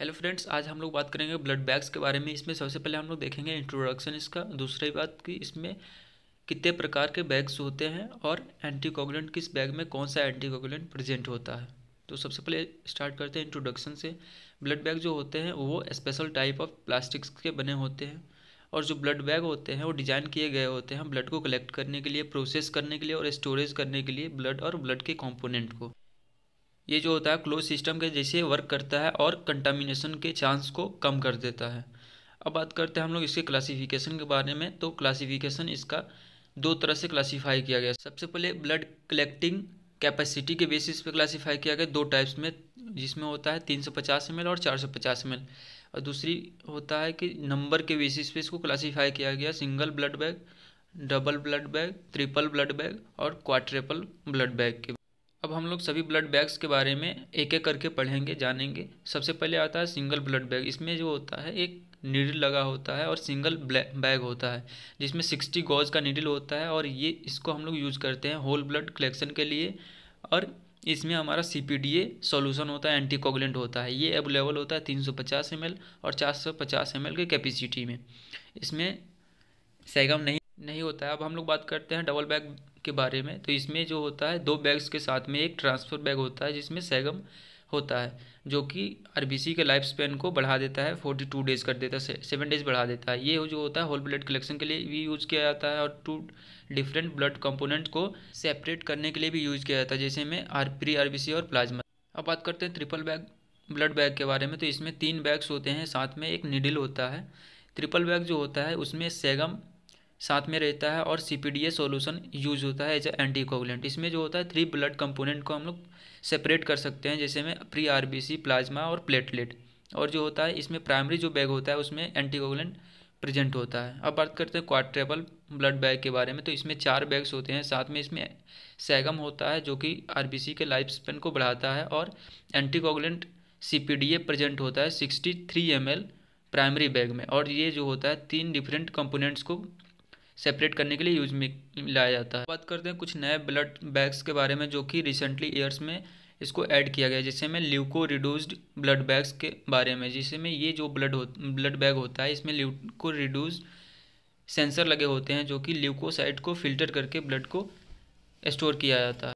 hello friends आज हम लोग बात करेंगे ब्लड बैग्स के बारे में इसमें सबसे पहले हम लोग देखेंगे इंट्रोडक्शन इसका दूसरी बात कि इसमें कितने प्रकार के बैग्स होते हैं और एंटीकोगुलेंट किस बैग में कौन सा एंटीकोगुलेंट प्रेजेंट होता है तो सबसे पहले स्टार्ट करते हैं इंट्रोडक्शन से ब्लड बैग जो होते हैं वो स्पेशल टाइप ऑफ प्लास्टिक्स के बने होते हैं और जो ब्लड बैग होते हैं वो डिज़ाइन किए गए होते हैं ब्लड को कलेक्ट करने के लिए प्रोसेस करने के लिए और स्टोरेज करने के लिए ब्लड और ब्लड के कॉम्पोनेंट को ये जो होता है क्लोज सिस्टम के जैसे वर्क करता है और कंटामिनेशन के चांस को कम कर देता है अब बात करते हैं हम लोग इसके क्लासिफिकेशन के बारे में तो क्लासिफिकेशन इसका दो तरह से क्लासीफाई किया गया सबसे पहले ब्लड कलेक्टिंग कैपेसिटी के बेसिस पे क्लासीफाई किया गया दो टाइप्स में जिसमें होता है तीन सौ पचास एम और चार सौ पचास एम और दूसरी होता है कि नंबर के बेसिस पे इसको क्लासीफाई किया गया single blood bag double blood bag triple blood bag और क्वाट्रिपल ब्लड बैग के अब हम लोग सभी ब्लड बैग्स के बारे में एक एक करके पढ़ेंगे जानेंगे सबसे पहले आता है सिंगल ब्लड बैग इसमें जो होता है एक नीडल लगा होता है और सिंगल बैग होता है जिसमें सिक्सटी गॉज का नीडल होता है और ये इसको हम लोग यूज़ करते हैं होल ब्लड कलेक्शन के लिए और इसमें हमारा C P D A solution होता है एंटीकोगलेंट होता है ये अवेलेबल होता है तीन सौ पचास एम एल और चार सौ पचास एम एल के कैपेसिटी में इसमें सैगम नहीं नहीं होता है अब हम लोग बात करते हैं डबल बैग के बारे में तो इसमें जो होता है दो बैग्स के साथ में एक ट्रांसफ़र बैग होता है जिसमें सैगम होता है जो कि आरबीसी के लाइफ स्पेन को बढ़ा देता है फोर्टी टू डेज़ कर देता है सेवन डेज़ बढ़ा देता है ये जो होता है होल ब्लड कलेक्शन के लिए भी यूज़ किया जाता है और टू डिफरेंट ब्लड कंपोनेंट को सेपरेट करने के लिए भी यूज़ किया जाता है जैसे में आर प्री आरबीसी और प्लाज्मा अब बात करते हैं ट्रिपल बैग ब्लड बैग के बारे में तो इसमें तीन बैग्स होते हैं साथ में एक निडिल होता है ट्रिपल बैग जो होता है उसमें सेगम साथ में रहता है और C P D A solution use होता है एज ए एंटी कोगुलेंट इसमें जो होता है थ्री ब्लड कंपोनेंट को हम लोग सेपरेट कर सकते हैं जैसे में pre R B C plasma और प्लेटलेट और जो होता है इसमें प्राइमरी जो बैग होता है उसमें एंटी कोगुलेंट प्रेजेंट होता है अब बात करते हैं क्वाड्रेबल ब्लड बैग के बारे में तो इसमें चार बैग्स होते हैं साथ में इसमें सैगम होता है जो कि आर बी सी के लाइफ स्पेन को बढ़ाता है और C P D A present होता है sixty three M L primary bag में और ये जो होता है तीन डिफरेंट कंपोनेंट्स को सेपरेट करने के लिए यूज में लाया जाता है बात करते हैं कुछ नए ब्लड बैग्स के बारे में जो कि रिसेंटली ईयर्स में इसको ऐड किया गया जिसे में ल्यूको रिड्यूस्ड ब्लड बैग्स के बारे में जिससे में ये जो ब्लड हो ब्लड बैग होता है इसमें ल्यूको रिड्यूज सेंसर लगे होते हैं जो कि ल्यूकोसाइट को फिल्टर करके ब्लड को स्टोर किया जाता है